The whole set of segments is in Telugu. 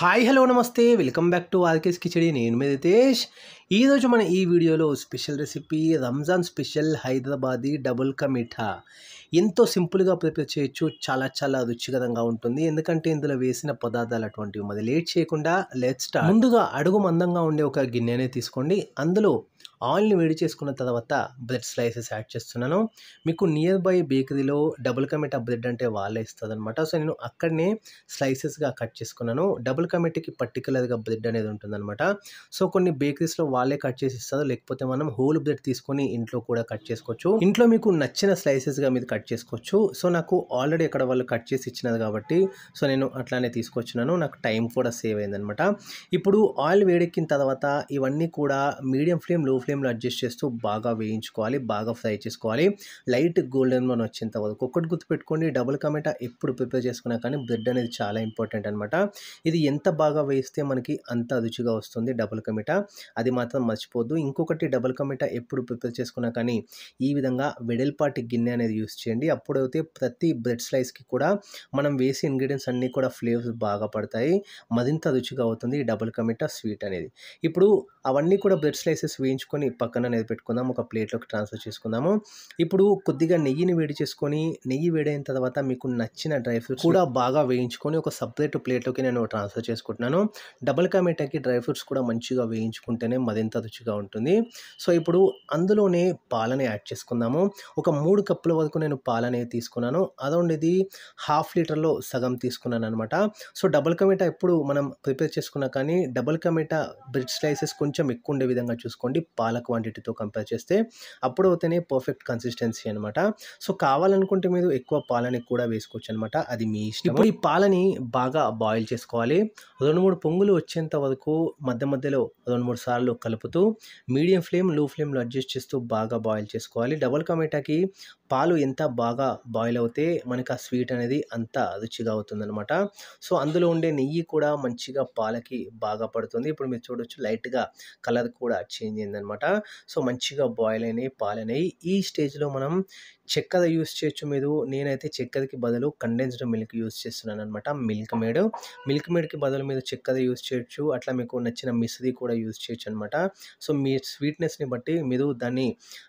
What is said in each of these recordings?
హాయ్ హలో నమస్తే welcome back to RK's khichdi నేను మీ రితేష్ ఈరోజు మన ఈ వీడియోలో special recipe Ramzan special Hyderabadi double క మిఠా ఎంతో సింపుల్గా ప్రిపేర్ చేయొచ్చు చాలా చాలా రుచికరంగా ఉంటుంది ఎందుకంటే ఇందులో వేసిన పదార్థాలు అటువంటివి మరి లేట్ చేయకుండా లెట్ స్టార్ట్ ముందుగా అడుగు మందంగా ఉండే ఒక గిన్నెనే తీసుకోండి అందులో ఆయిల్ని వేడి చేసుకున్న తర్వాత బ్రెడ్ స్లైసెస్ యాడ్ చేస్తున్నాను మీకు నియర్ బై బేకరీలో డబుల్ కమిట బ్రెడ్ అంటే వాళ్ళే ఇస్తుంది అనమాట సో నేను అక్కడనే స్లైసెస్గా కట్ చేసుకున్నాను డబుల్ కమిటీకి పర్టికులర్గా బ్రెడ్ అనేది ఉంటుందన్నమాట సో కొన్ని బేకరీస్లో వాళ్ళే కట్ చేసి ఇస్తారు లేకపోతే మనం హోల్ బ్రెడ్ తీసుకొని ఇంట్లో కూడా కట్ చేసుకోవచ్చు ఇంట్లో మీకు నచ్చిన స్లైసెస్గా మీరు కట్ చేసుకోవచ్చు సో నాకు ఆల్రెడీ అక్కడ వాళ్ళు కట్ చేసి ఇచ్చినది కాబట్టి సో నేను అట్లానే తీసుకొచ్చినాను నాకు టైం కూడా సేవ్ అయిందనమాట ఇప్పుడు ఆయిల్ వేడెక్కిన తర్వాత ఇవన్నీ కూడా మీడియం ఫ్లేమ్ లో ఫ్లేమ్లో అడ్జస్ట్ చేస్తూ బాగా వేయించుకోవాలి బాగా ఫ్రై చేసుకోవాలి లైట్ గోల్డెన్ మనం వచ్చేంత వరకు ఒకటి గుర్తుపెట్టుకోండి డబుల్ కమెటా ఎప్పుడు ప్రిపేర్ చేసుకున్నా కానీ బ్రెడ్ అనేది చాలా ఇంపార్టెంట్ అనమాట ఇది ఎంత బాగా వేస్తే మనకి అంత రుచిగా వస్తుంది డబుల్ కమిటా అది మాత్రం మర్చిపోద్దు ఇంకొకటి డబుల్ కమిటా ఎప్పుడు ప్రిపేర్ చేసుకున్నా కానీ ఈ విధంగా వెడల్పాటి గిన్నె అనేది యూస్ చేయండి అప్పుడైతే ప్రతి బ్రెడ్ స్లైస్కి కూడా మనం వేసే ఇంగ్రీడియంట్స్ అన్నీ కూడా ఫ్లేవర్స్ బాగా పడతాయి మరింత రుచిగా అవుతుంది ఈ డబుల్ కమిటా స్వీట్ అనేది ఇప్పుడు అవన్నీ కూడా బ్రెడ్ స్లైసెస్ వేయించుకొని చేసుకొని పక్కన అనేది పెట్టుకుందాము ఒక ప్లేట్లోకి ట్రాన్స్ఫర్ చేసుకుందాము ఇప్పుడు కొద్దిగా నెయ్యిని వేడి చేసుకొని నెయ్యి వేడైన తర్వాత మీకు నచ్చిన డ్రై ఫ్రూట్స్ కూడా బాగా వేయించుకొని ఒక సపరేట్ ప్లేట్లోకి నేను ట్రాన్స్ఫర్ చేసుకుంటున్నాను డబుల్ కామెటాకి డ్రై ఫ్రూట్స్ కూడా మంచిగా వేయించుకుంటేనే మరింత రుచిగా ఉంటుంది సో ఇప్పుడు అందులోనే పాలని యాడ్ చేసుకుందాము ఒక మూడు కప్పుల వరకు నేను పాలనే తీసుకున్నాను అదౌండ్ ఇది హాఫ్ లీటర్లో సగం తీసుకున్నాను అనమాట సో డబుల్ కమేటా ఎప్పుడు మనం ప్రిపేర్ చేసుకున్నా కానీ డబల్ కమేటా బ్రెడ్ స్లైసెస్ కొంచెం ఎక్కువ ఉండే విధంగా చూసుకోండి పాల పాల క్వాంటిటీతో కంపేర్ చేస్తే అప్పుడు అవుతేనే పర్ఫెక్ట్ కన్సిస్టెన్సీ అనమాట సో కావాలనుకుంటే మీరు ఎక్కువ పాలని కూడా వేసుకోవచ్చు అనమాట అది మీ ఇష్టం ఇప్పుడు ఈ పాలని బాగా బాయిల్ చేసుకోవాలి రెండు మూడు పొంగులు వచ్చేంత వరకు మధ్య మధ్యలో రెండు మూడు సార్లు కలుపుతూ మీడియం ఫ్లేమ్ లో ఫ్లేమ్లో అడ్జస్ట్ చేస్తూ బాగా బాయిల్ చేసుకోవాలి డబల్ కమేటాకి పాలు ఎంత బాగా బాయిల్ అవుతే మనకి ఆ స్వీట్ అనేది అంత రుచిగా అవుతుందనమాట సో అందులో ఉండే నెయ్యి కూడా మంచిగా పాలకి బాగా పడుతుంది ఇప్పుడు మీరు చూడొచ్చు లైట్గా కలర్ కూడా చేంజ్ అయిందనమాట అనమాట సో మంచిగా బాయిల్ అయినాయి పాలైనాయి ఈ స్టేజ్లో మనం చెక్కది యూస్ చేయొచ్చు మీరు నేనైతే చెక్కదికి బదులు కండెన్స్డ్ మిల్క్ యూస్ చేస్తున్నాను అనమాట మిల్క్ మేడ్ మిల్క్ మేడ్కి బదులు మీరు చెక్కది యూస్ చేయొచ్చు అట్లా మీకు నచ్చిన మిస్ది కూడా యూస్ చేయొచ్చు అనమాట సో మీ స్వీట్నెస్ని బట్టి మీరు దాన్ని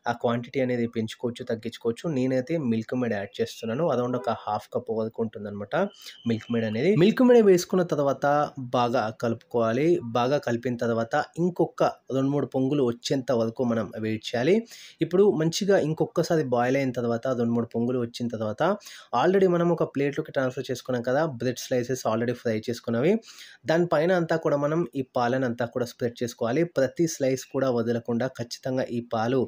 ఆ క్వాంటిటీ అనేది పెంచుకోవచ్చు తగ్గించుకోవచ్చు నేనైతే మిల్క్ మేడ్ యాడ్ చేస్తున్నాను అరౌండ్ ఒక హాఫ్ కప్ వరకు ఉంటుంది అనమాట మిల్క్ మేడ్ అనేది మిల్క్ మేడ్ వేసుకున్న తర్వాత బాగా కలుపుకోవాలి బాగా కలిపిన తర్వాత ఇంకొక రెండు మూడు పొంగులు వచ్చేంత వరకు మనం వెయిట్ చేయాలి ఇప్పుడు మంచిగా ఇంకొకసారి బాయిల్ అయిన తర్వాత తర్వాత రెండు మూడు పొంగులు వచ్చిన తర్వాత ఆల్రెడీ మనం ఒక ప్లేట్లోకి ట్రాన్స్ఫర్ చేసుకున్నాం కదా బ్రెడ్ స్లైసెస్ ఆల్రెడీ ఫ్రై చేసుకున్నవి దానిపైన అంతా కూడా మనం ఈ పాలను అంతా కూడా స్ప్రెడ్ చేసుకోవాలి ప్రతి స్లైస్ కూడా వదలకుండా ఖచ్చితంగా ఈ పాలు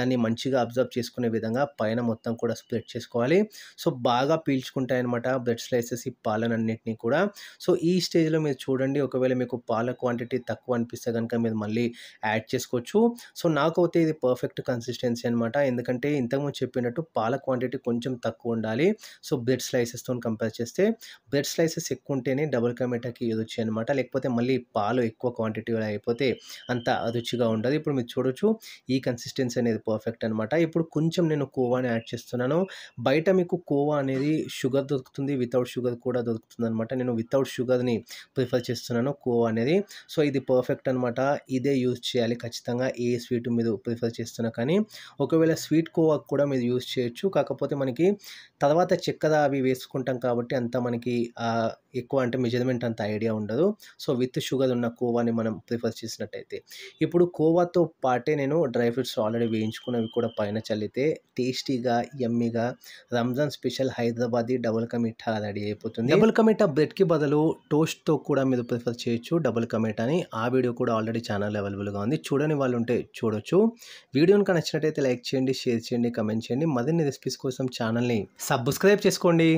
దాన్ని మంచిగా అబ్జర్వ్ చేసుకునే విధంగా పైన మొత్తం కూడా స్ప్రెడ్ చేసుకోవాలి సో బాగా పీల్చుకుంటాయన్నమాట బ్రెడ్ స్లైసెస్ ఈ పాలను అన్నింటినీ కూడా సో ఈ స్టేజ్లో మీరు చూడండి ఒకవేళ మీకు పాల క్వాంటిటీ తక్కువ అనిపిస్తే కనుక మీరు మళ్ళీ యాడ్ చేసుకోవచ్చు సో నాకైతే ఇది పర్ఫెక్ట్ కన్సిస్టెన్సీ అనమాట ఎందుకంటే ఇంతకుముందు చెప్పినట్టు పాల క్వాంటిటీ కొంచెం తక్కువ ఉండాలి సో బ్రెడ్ స్లైసెస్తో కంపేర్ చేస్తే బ్రెడ్ స్లైసెస్ ఎక్కువ ఉంటేనే డబుల్ కమేటాకి ఇది అనమాట లేకపోతే మళ్ళీ పాలు ఎక్కువ క్వాంటిటీ అయిపోతే అంత రుచిగా ఉండదు ఇప్పుడు మీరు చూడొచ్చు ఈ కన్సిస్టెన్సీ అనేది పర్ఫెక్ట్ అనమాట ఇప్పుడు కొంచెం నేను కోవాని యాడ్ చేస్తున్నాను బయట మీకు కోవా అనేది షుగర్ దొరుకుతుంది వితౌట్ షుగర్ కూడా దొరుకుతుంది అనమాట నేను వితౌట్ షుగర్ని ప్రిఫర్ చేస్తున్నాను కోవా అనేది సో ఇది పర్ఫెక్ట్ అనమాట ఇదే యూజ్ చేయాలి ఖచ్చితంగా ఏ స్వీట్ మీరు ప్రిఫర్ చేస్తున్నా కానీ ఒకవేళ స్వీట్ కోవా కూడా మీరు యూజ్ చేయాలి చేయొచ్చు కాకపోతే మనకి తర్వాత చెక్కద అవి వేసుకుంటాం కాబట్టి అంత మనకి ఎక్కువ అంటే మెజర్మెంట్ అంత ఐడియా ఉండదు సో విత్ షుగర్ ఉన్న కోవాని మనం ప్రిఫర్ చేసినట్టయితే ఇప్పుడు కోవాతో పాటే నేను డ్రై ఫ్రూట్స్ ఆల్రెడీ వేయించుకున్నవి కూడా పైన చల్లితే టేస్టీగా ఎమ్మిగా రంజాన్ స్పెషల్ హైదరాబాదీ డబుల్ కమిటా రెడీ అయిపోతుంది డబుల్ కమిఠా బ్రెడ్కి బదులు టోస్ట్తో కూడా మీరు ప్రిఫర్ చేయొచ్చు డబుల్ కమిటాని ఆ వీడియో కూడా ఆల్రెడీ ఛానల్ అవైలబుల్గా ఉంది చూడని వాళ్ళు ఉంటే చూడొచ్చు వీడియోని నచ్చినట్టయితే లైక్ చేయండి షేర్ చేయండి కమెంట్ చేయండి మరిన్ని రెసిపీస్ కోసం ఛానల్ని సబ్స్క్రైబ్ చేసుకోండి